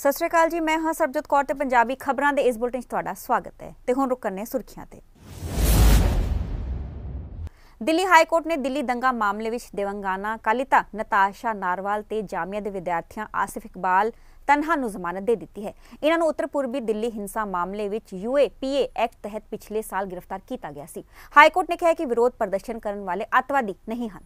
ਸਤਿ ਸ਼੍ਰੀ ਅਕਾਲ ਜੀ ਮੈਂ ਹਾਂ ਸਰਬਜੋਤ ਕੌਰ ਤੇ ਪੰਜਾਬੀ ਖਬਰਾਂ ਦੇ ਇਸ ਬੁਲਟਨ 'ਚ ਤੁਹਾਡਾ ਸਵਾਗਤ ਹੈ ਤੇ ਹੁਣ ਰੁਕਣੇ ਸੁਰਖੀਆਂ ਤੇ ਦਿੱਲੀ ਹਾਈ ਕੋਰਟ ਨੇ ਦਿੱਲੀ ਦੰਗਾ ਮਾਮਲੇ ਵਿੱਚ ਦੇਵੰਗਾਨਾ ਕਾਲਿਤਾ ਨਤਾਸ਼ਾ ਨਾਰਵਾਲ ਤੇ ਜਾਮੀਆ ਦੇ ਵਿਦਿਆਰਥੀਆਂ ਆਸਿਫ ਇਕਬਾਲ ਤਨਹਾ ਨੂੰ ਜ਼ਮਾਨਤ ਦੇ ਦਿੱਤੀ ਹੈ ਇਹਨਾਂ ਨੂੰ ਉੱਤਰ ਪੂਰਬੀ ਦਿੱਲੀ ਹਿੰਸਾ ਮਾਮਲੇ ਵਿੱਚ ਯੂਏਪੀਏ ਐਕਟ ਤਹਿਤ ਪਿਛਲੇ ਸਾਲ ਗ੍ਰਿਫਤਾਰ ਕੀਤਾ ਗਿਆ ਸੀ ਹਾਈ ਕੋਰਟ ਨੇ ਕਿਹਾ ਕਿ ਵਿਰੋਧ ਪ੍ਰਦਰਸ਼ਨ ਕਰਨ ਵਾਲੇ ਅਤਵਾਦੀ ਨਹੀਂ ਹਨ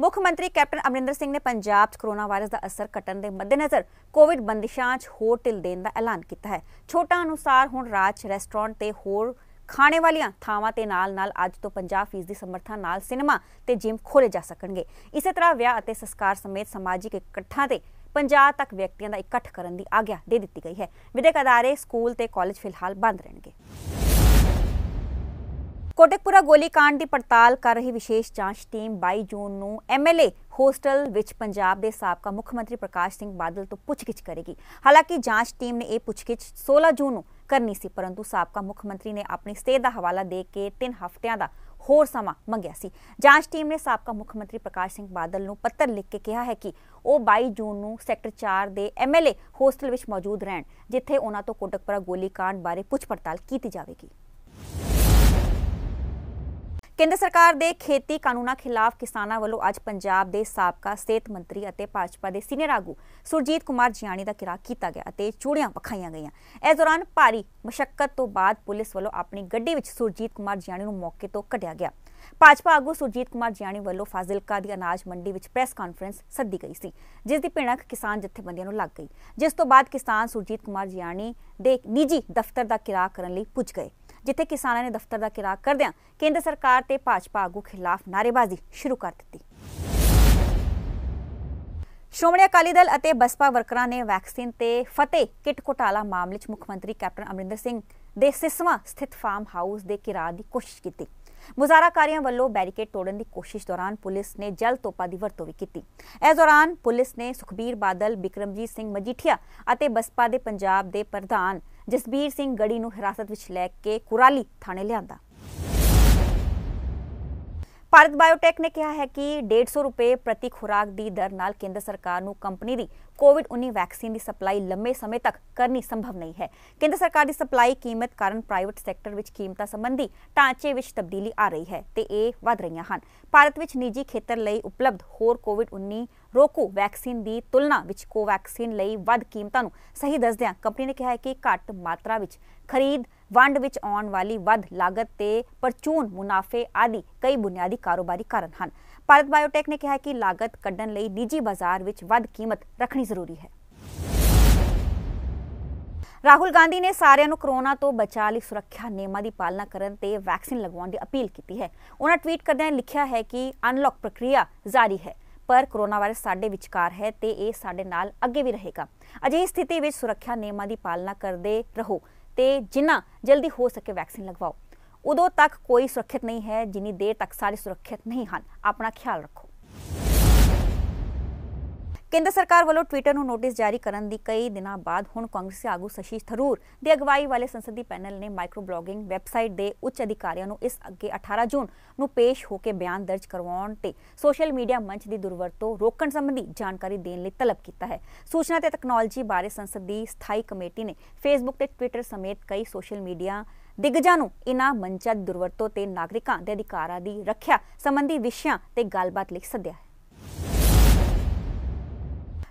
ਮੁੱਖ ਮੰਤਰੀ ਕੈਪਟਨ ਅਮਰਿੰਦਰ ਸਿੰਘ ਨੇ ਪੰਜਾਬ 'ਚ ਕੋਰੋਨਾ ਵਾਇਰਸ ਦਾ ਅਸਰ ਘਟਣ ਦੇ ਮੱਦੇਨਜ਼ਰ ਕੋਵਿਡ ਬੰਦਿਸ਼ਾਂ 'ਚ ਹੋਰ ਢਿੱਲ ਦੇਣ ਦਾ ਐਲਾਨ ਕੀਤਾ ਹੈ ਛੋਟਾ ਅਨੁਸਾਰ ਹੁਣ ਰਾਜ ਰੈਸਟੋਰੈਂਟ ਤੇ ਹੋਰ ਖਾਣੇ ਵਾਲੀਆਂ ਥਾਵਾਂ ਤੇ ਨਾਲ-ਨਾਲ ਅੱਜ ਤੋਂ 50% ਦੀ ਸਮਰੱਥਾ ਨਾਲ ਸਿਨੇਮਾ ਤੇ ਜਿਮ ਖੋਲੇ ਜਾ ਸਕਣਗੇ ਇਸੇ ਤਰ੍ਹਾਂ ਵਿਆਹ ਅਤੇ ਸੰਸਕਾਰ ਸਮੇਤ ਸਮਾਜਿਕ ਇਕੱਠਾਂ ਤੇ 50 ਤੱਕ ਵਿਅਕਤੀਆਂ ਦਾ ਇਕੱਠ ਕਰਨ ਦੀ ਆਗਿਆ ਦੇ ਦਿੱਤੀ ਗਈ ਹੈ ਵਿਦੇਕ ਅਦਾਰੇ ਸਕੂਲ ਤੇ ਕਾਲਜ ਫਿਲਹਾਲ ਬੰਦ ਰਹਿਣਗੇ ਕੋਟਕਪੁਰਾ ਗੋਲੀकांड ਦੀ ਪੜਤਾਲ ਕਰ ਰਹੀ ਵਿਸ਼ੇਸ਼ ਜਾਂਚ ਟੀਮ 22 ਜੂਨ ਨੂੰ ਐਮਐਲਏ ਹੋਸਟਲ ਵਿੱਚ ਪੰਜਾਬ ਦੇ ਸਾਬਕਾ ਮੁੱਖ ਮੰਤਰੀ ਪ੍ਰਕਾਸ਼ ਸਿੰਘ ਬਾਦਲ ਤੋਂ ਪੁੱਛਗਿੱਛ ਕਰੇਗੀ ਹਾਲਾਂਕਿ ਜਾਂਚ ਟੀਮ ਨੇ ਇਹ ਪੁੱਛਗਿੱਛ 16 ਜੂਨ ਨੂੰ ਕਰਨੀ ਸੀ ਪਰੰਤੂ ਸਾਬਕਾ ਮੁੱਖ ਮੰਤਰੀ ਨੇ ਆਪਣੀ ਸਟੇ ਦਾ ਹਵਾਲਾ ਦੇ ਕੇ 3 ਹਫ਼ਤਿਆਂ ਦਾ ਹੋਰ ਸਮਾਂ ਮੰਗਿਆ ਸੀ ਜਾਂਚ ਟੀਮ ਨੇ ਸਾਬਕਾ ਮੁੱਖ ਮੰਤਰੀ ਪ੍ਰਕਾਸ਼ ਸਿੰਘ ਬਾਦਲ ਨੂੰ ਪੱਤਰ ਲਿਖ ਕੇ ਕਿਹਾ ਹੈ ਕਿ ਉਹ 22 ਜੂਨ ਨੂੰ ਸੈਕਟਰ 4 ਦੇ ਐਮਐਲਏ ਹੋਸਟਲ ਵਿੱਚ ਮੌਜੂਦ ਰਹਿਣ ਜਿੱਥੇ ਉਹਨਾਂ ਤੋਂ ਕੋਟਕਪੁਰਾ ਗੋਲੀकांड ਬਾਰੇ ਪੁੱਛ ਪੜਤਾਲ ਕੀਤੀ ਜਾਵੇਗੀ ਕੇਂਦਰ ਸਰਕਾਰ ਦੇ ਖੇਤੀ ਕਾਨੂੰਨਾਂ ਖਿਲਾਫ ਕਿਸਾਨਾਂ ਵੱਲੋਂ ਅੱਜ ਪੰਜਾਬ ਦੇ ਸਾਬਕਾ ਸਿਹਤ ਮੰਤਰੀ ਅਤੇ ਭਾਜਪਾ ਦੇ ਸੀਨੀਅਰ ਆਗੂ ਸੁਰਜੀਤ ਕੁਮਾਰ ਜਿਆਣੀ ਦਾ ਕਿਰਾਕ ਕੀਤਾ ਗਿਆ ਅਤੇ ਚੂੜੀਆਂ ਪਖਾਈਆਂ ਗਈਆਂ ਇਸ ਦੌਰਾਨ ਭਾਰੀ ਮੁਸ਼ਕਲ ਤੋਂ ਬਾਅਦ ਪੁਲਿਸ ਵੱਲੋਂ ਆਪਣੀ ਗੱਡੀ ਵਿੱਚ ਸੁਰਜੀਤ ਕੁਮਾਰ ਜਿਆਣੀ ਨੂੰ ਮੌਕੇ ਤੋਂ ਕੱਢਿਆ ਗਿਆ ਭਾਜਪਾ ਆਗੂ ਸੁਰਜੀਤ ਕੁਮਾਰ ਜਿਆਣੀ ਵੱਲੋਂ ਫਾਜ਼ਿਲਕਾ ਦੀ ਅਨਾਜ ਮੰਡੀ ਵਿੱਚ ਪ੍ਰੈਸ ਕਾਨਫਰੰਸ ਸੱਦੀ ਗਈ ਸੀ ਜਿਸ ਦੀ ਭਿਣਕ ਕਿਸਾਨ ਜਥੇਬੰਦੀਆਂ ਨੂੰ ਲੱਗ ਗਈ ਜਿਸ ਤੋਂ ਬਾਅਦ ਕਿਸਾਨ ਸੁਰਜੀਤ ਕੁਮਾਰ ਜਿਆਣੀ ਦੇ ਨਿੱਜੀ ਦਫ਼ਤਰ ਦਾ ਕਿਰਾ ਕਰਨ ਲਈ ਪੁੱਜ ਗਏ ਜਿੱਥੇ ਕਿਸਾਨਾਂ ਨੇ ਦਫ਼ਤਰ ਦਾ ਕਿਰਾਇਆ ਕਰਦਿਆਂ ਕੇਂਦਰ ਸਰਕਾਰ ਤੇ ਭਾਜਪਾ ਆਗੂ ਖਿਲਾਫ ਨਾਰੇਬਾਜ਼ੀ ਸ਼ੁਰੂ ਕਰ ਦਿੱਤੀ ਸ਼੍ਰੋਮਣੀ ਅਕਾਲੀ ਦਲ ਅਤੇ ਬਸਪਾ ਵਰਕਰਾਂ ਨੇ ਵੈਕਸੀਨ ਤੇ ਫਤਿਹ ਕਿਟ ਘੁਟਾਲਾ ਮਾਮਲੇ 'ਚ ਮੁੱਖ ਮੰਤਰੀ ਕੈਪਟਨ ਅਮਰਿੰਦਰ ਸਿੰਘ ਦੇ ਸਿਸਵਾ ਸਥਿਤ ਫਾਰਮ ਹਾਊਸ ਦੇ ਕਿਰਾਏ ਦੀ ਕੋਸ਼ਿਸ਼ ਕੀਤੀ ਮੁਜ਼ਾਹਰਾਕਾਰੀਆਂ ਵੱਲੋਂ ਬੈਰੀਕੇਡ ਤੋੜਨ ਦੀ ਕੋਸ਼ਿਸ਼ ਦੌਰਾਨ ਪੁਲਿਸ ਨੇ ਜਲ ਤੋਪਾ ਦੀ ਵਰਤੋਂ ਵੀ ਕੀਤੀ ਇਸ ਦੌਰਾਨ ਪੁਲਿਸ ਨੇ ਸੁਖਬੀਰ ਬਾਦਲ ਬਿਕਰਮਜੀਤ ਸਿੰਘ ਮਜੀਠੀਆ ਅਤੇ ਬਸਪਾ ਦੇ ਪੰਜਾਬ ਦੇ ਪ੍ਰਧਾਨ ਜਸਬੀਰ ਸਿੰਘ ਗੜੀ ਨੂੰ ਹਿਰਾਸਤ ਵਿੱਚ ਲੈ ਕੇ ਕੁਰਾਲੀ ਥਾਣੇ ਲਿਆਂਦਾ ਭਾਰਤ ਬਾਇਓਟੈਕ ਨੇ ਕਿਹਾ ਹੈ ਕਿ 150 ਰੁਪਏ ਪ੍ਰਤੀ ਖੁਰਾਕ ਦੀ ਦਰ ਨਾਲ ਕੇਂਦਰ ਸਰਕਾਰ ਨੂੰ ਕੰਪਨੀ ਦੀ ਕੋਵਿਡ-19 ਵੈਕਸੀਨ ਦੀ ਸਪਲਾਈ ਲੰਮੇ ਸਮੇਂ ਤੱਕ ਕਰਨੀ ਸੰਭਵ ਨਹੀਂ ਹੈ ਕੇਂਦਰ ਸਰਕਾਰ ਦੀ ਸਪਲਾਈ ਕੀਮਤ ਕਾਰਨ ਪ੍ਰਾਈਵੇਟ ਸੈਕਟਰ ਵਿੱਚ ਕੀਮਤਾਂ ਸੰਬੰਧੀ ਢਾਂਚੇ ਵਿੱਚ ਤਬਦੀਲੀ ਆ ਰਹੀ ਹੈ ਤੇ ਇਹ ਵਧ ਰਹੀਆਂ ਹਨ ਭਾਰਤ ਵਿੱਚ ਨਿੱਜੀ ਖੇਤਰ ਲਈ ਉਪਲਬਧ ਹੋਰ ਕੋਵਿਡ-19 ਰੋਕੂ ਵੈਕਸੀਨ ਦੀ ਤੁਲਨਾ ਵਿੱਚ ਕੋਵੈਕਸੀਨ ਲਈ ਵੱਧ ਕੀਮਤਾਂ ਨੂੰ ਸਹੀ ਦੱਸਦਿਆਂ ਕੰਪਨੀ ਨੇ ਕਿਹਾ ਹੈ ਕਿ ਘੱਟ ਮਾਤਰਾ ਵਿੱਚ ਖਰੀਦ ਵੰਡ ਵਿੱਚ ਆਉਣ ਵਾਲੀ ਵੱਧ ਲਾਗਤ ਤੇ ਪਰਚੂਨ ਮੁਨਾਫੇ ਆਦੀ ਕਈ ਬੁਨਿਆਦੀ ਕਾਰੋਬਾਰੀ ਕਾਰਨ ਹਨ ਭਾਰਤ ਬਾਇਓਟੈਕ ਨੇ ਕਿਹਾ ਕਿ ਲਾਗਤ ਕੱਢਣ ਲਈ ਨਿੱਜੀ ਬਾਜ਼ਾਰ ਵਿੱਚ ਵੱਧ ਕੀਮਤ ਰੱਖਣੀ ਜ਼ਰੂਰੀ ਹੈ ਰਾਹੁਲ ਗਾਂਧੀ ਨੇ ਸਾਰਿਆਂ ਨੂੰ ਕਰੋਨਾ ਤੋਂ ਬਚਾਅ ਲਈ ਸੁਰੱਖਿਆ ਨਿਯਮਾਂ ਦੀ ਪਾਲਣਾ ਕਰਨ ਤੇ ਵੈਕਸੀਨ ਲਗਵਾਉਣ ਦੀ ਅਪੀਲ ਕੀਤੀ ਹੈ ਉਹਨਾਂ ਟਵੀਟ ਕਰਦਿਆਂ ਲਿਖਿਆ ਹੈ ਕਿ ਅਨਲੌਕ ਪ੍ਰਕਿਰਿਆ ਜਾਰੀ ਹੈ ਪਰ ਕਰੋਨਾ ਵਾਇਰਸ ਸਾਡੇ ਵਿਚਕਾਰ ਹੈ ਤੇ ਇਹ ਸਾਡੇ ਨਾਲ ਅੱਗੇ ਵੀ ਰਹੇਗਾ ਅਜਿਹੀ ਸਥਿਤੀ ਵਿੱਚ ਸੁਰੱਖਿਆ ਨਿਯਮਾਂ ਦੀ ਪਾਲਣਾ ਕਰਦੇ ਰਹੋ ਤੇ ਜਿੰਨਾ ਜਲਦੀ ਹੋ ਸਕੇ ਵੈਕਸੀਨ ਲਗਵਾਓ ਉਦੋਂ ਤੱਕ ਕੋਈ ਸੁਰੱਖਿਅਤ ਨਹੀਂ ਹੈ ਜਿੰਨੀ ਦੇਰ ਤੱਕ ਸਾਰੇ ਸੁਰੱਖਿਅਤ ਨਹੀਂ ਹਨ ਆਪਣਾ ਖਿਆਲ ਰੱਖੋ ਕੇਂਦਰ ਸਰਕਾਰ ਵੱਲੋਂ ਟਵਿੱਟਰ ਨੂੰ ਨੋਟਿਸ ਜਾਰੀ ਕਰਨ ਦੀ ਕਈ ਦਿਨਾਂ ਬਾਅਦ ਹੁਣ ਕਾਂਗਰਸੀ ਆਗੂ ਸਸ਼ੀ ਥਰੂਰ ਦੇ ਅਗਵਾਈ ਵਾਲੇ ਸੰਸਦੀ ਪੈਨਲ ਨੇ ਮਾਈਕਰੋ ਬਲੌਗਿੰਗ ਵੈਬਸਾਈਟ ਦੇ ਉੱਚ ਅਧਿਕਾਰੀਆਂ ਨੂੰ ਇਸ ਅੱਗੇ 18 ਜੂਨ ਨੂੰ ਪੇਸ਼ ਹੋ ਕੇ ਬਿਆਨ ਦਰਜ ਕਰਵਾਉਣ ਤੇ ਸੋਸ਼ਲ ਮੀਡੀਆ ਮੰਚ ਦੀ ਦੁਰਵਰਤੋਂ ਰੋਕਣ ਸੰਬੰਧੀ ਜਾਣਕਾਰੀ ਦੇਣ ਲਈ ਤਲਬ ਕੀਤਾ ਹੈ ਸੂਚਨਾ ਤੇ ਟੈਕਨੋਲੋਜੀ ਬਾਰੇ ਸੰਸਦੀ ਸਥਾਈ ਕਮੇਟੀ ਨੇ ਫੇਸਬੁੱਕ ਤੇ ਟਵਿੱਟਰ ਸਮੇਤ ਕਈ ਸੋਸ਼ਲ ਮੀਡੀਆ ਦਿੱਗਜਾਂ ਨੂੰ ਇਨ੍ਹਾਂ ਮੰਚਾਂ ਦੀ ਦੁਰਵਰਤੋਂ ਤੇ ਨਾਗਰਿਕਾਂ ਦੇ ਅਧਿਕਾਰਾਂ ਦੀ ਰੱਖਿਆ ਸੰਬੰਧੀ ਵਿਸ਼ਿਆਂ ਤੇ ਗੱਲਬਾਤ ਲਈ ਸੱਦਿਆ ਹੈ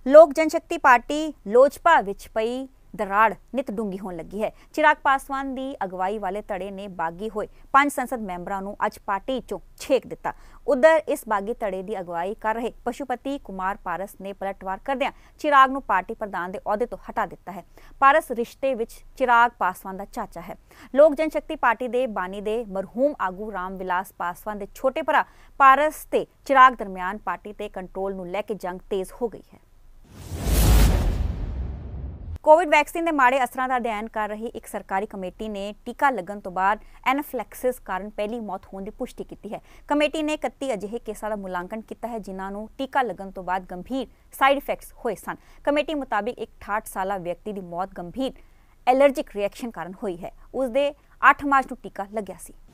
ਲੋਕ ਜਨਸ਼ਕਤੀ ਪਾਰਟੀ ਲੋਜਪਾ ਵਿੱਚ ਪਈ ਦਰਾੜ ਨਿਤ ਡੂੰਗੀ ਹੋਣ ਲੱਗੀ ਹੈ ਚਿਰਾਗ ਪਾਸਵਾਨ ਦੀ ਅਗਵਾਈ ਵਾਲੇ ਧੜੇ ਨੇ ਬਾਗੀ ਹੋਏ ਪੰਜ ਸੰਸਦ ਮੈਂਬਰਾਂ ਨੂੰ ਅੱਜ ਪਾਰਟੀ ਚੋਂ ਛੇਕ ਦਿੱਤਾ ਉਧਰ ਇਸ ਬਾਗੀ ਧੜੇ ਦੀ ਅਗਵਾਈ ਕਰ ਰਹੇ ਪਸ਼ੂਪਤੀ ਕੁਮਾਰ ਪਾਰਸ ਨੇ ਪਲਟਵਾਰ ਕਰਦਿਆਂ ਚਿਰਾਗ ਨੂੰ ਪਾਰਟੀ ਪ੍ਰਧਾਨ ਦੇ ਅਹੁਦੇ ਤੋਂ ਹਟਾ ਦਿੱਤਾ ਹੈ ਪਾਰਸ ਰਿਸ਼ਤੇ ਵਿੱਚ ਚਿਰਾਗ ਪਾਸਵਾਨ ਦਾ ਚਾਚਾ ਹੈ ਲੋਕ ਜਨ ਸ਼ਕਤੀ ਪਾਰਟੀ ਦੇ ਬਾਨੀ ਦੇ ਮਰਹੂਮ ਆਗੂ ਰਾਮ ਵਿਲਾਸ ਪਾਸਵਾਨ ਦੇ ਛੋਟੇ ਭਰਾ ਪਾਰਸ ਤੇ ਚਿਰਾਗ ਦਰਮਿਆਨ ਪਾਰਟੀ ਤੇ ਕੰਟਰੋਲ ਨੂੰ ਲੈ ਕੇ ਜੰਗ ਤੇਜ਼ ਹੋ ਗਈ ਹੈ ਕੋਵਿਡ ਵੈਕਸੀਨ ਦੇ ਮਾੜੇ ਅਸਰਾਂ ਦਾ ਅਧਿਐਨ ਕਰ ਰਹੀ ਇੱਕ ਸਰਕਾਰੀ ਕਮੇਟੀ ਨੇ ਟੀਕਾ ਲੱਗਣ ਤੋਂ ਬਾਅਦ ਐਨਫਲੈਕਸਿਸ ਕਾਰਨ ਪਹਿਲੀ ਮੌਤ ਹੋਣ ਦੀ ਪੁਸ਼ਟੀ ਕੀਤੀ ਹੈ ਕਮੇਟੀ ਨੇ 31 ਅਜਿਹੇ ਕੇਸਾਂ ਦਾ ਮੁਲਾਂਕਣ ਕੀਤਾ ਹੈ ਜਿਨ੍ਹਾਂ ਨੂੰ ਟੀਕਾ ਲੱਗਣ ਤੋਂ ਬਾਅਦ ਗੰਭੀਰ ਸਾਈਡ ਇਫੈਕਟਸ ਹੋਏ ਸਨ ਕਮੇਟੀ ਮੁਤਾਬਿਕ ਇੱਕ 68 ਸਾਲਾ ਵਿਅਕਤੀ ਦੀ ਮੌਤ ਗੰਭੀਰ ਐਲਰਜੀਕ ਰਿਐਕਸ਼ਨ ਕਾਰਨ ਹੋਈ ਹੈ ਉਸ ਦੇ 8 ਮਾਰਚ ਨੂੰ ਟੀਕਾ ਲੱਗਿਆ ਸੀ